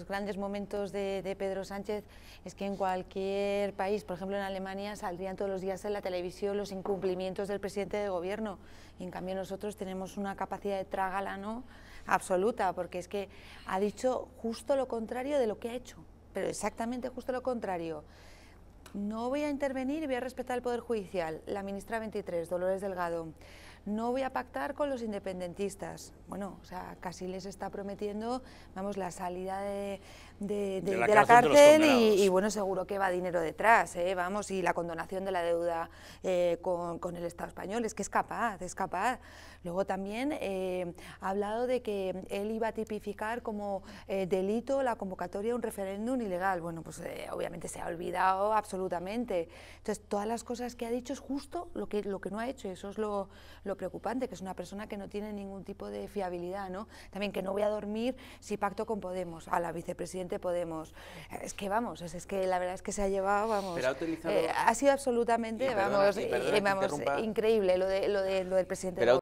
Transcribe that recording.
Los grandes momentos de, Pedro Sánchez es que en cualquier país, por ejemplo en Alemania, saldrían todos los días en la televisión los incumplimientos del presidente de gobierno. en cambio nosotros tenemos una capacidad de trágala ¿no? absoluta, porque es que ha dicho justo lo contrario de lo que ha hecho, pero exactamente justo lo contrario. No voy a intervenir y voy a respetar el Poder Judicial. La ministra 23, Dolores Delgado no voy a pactar con los independentistas. Bueno, o sea, casi les está prometiendo, vamos, la salida de, la, cárcel, y, bueno, seguro que va dinero detrás, ¿eh? vamos, y la condonación de la deuda eh, con, el Estado español, es que es capaz, es capaz. Luego también eh, ha hablado de que él iba a tipificar como delito la convocatoria a un referéndum ilegal. Bueno, pues obviamente se ha olvidado absolutamente. Entonces, todas las cosas que ha dicho es justo lo que, lo que no ha hecho, eso es lo preocupante, que es una persona que no tiene ningún tipo de fiabilidad, ¿no? También que no voy a dormir si pacto con Podemos, a la vicepresidente Podemos. Es que vamos, es, que la verdad es que se ha llevado, vamos, eh, ha, sido absolutamente, vamos, increíble lo, de, lo, de, lo del presidente.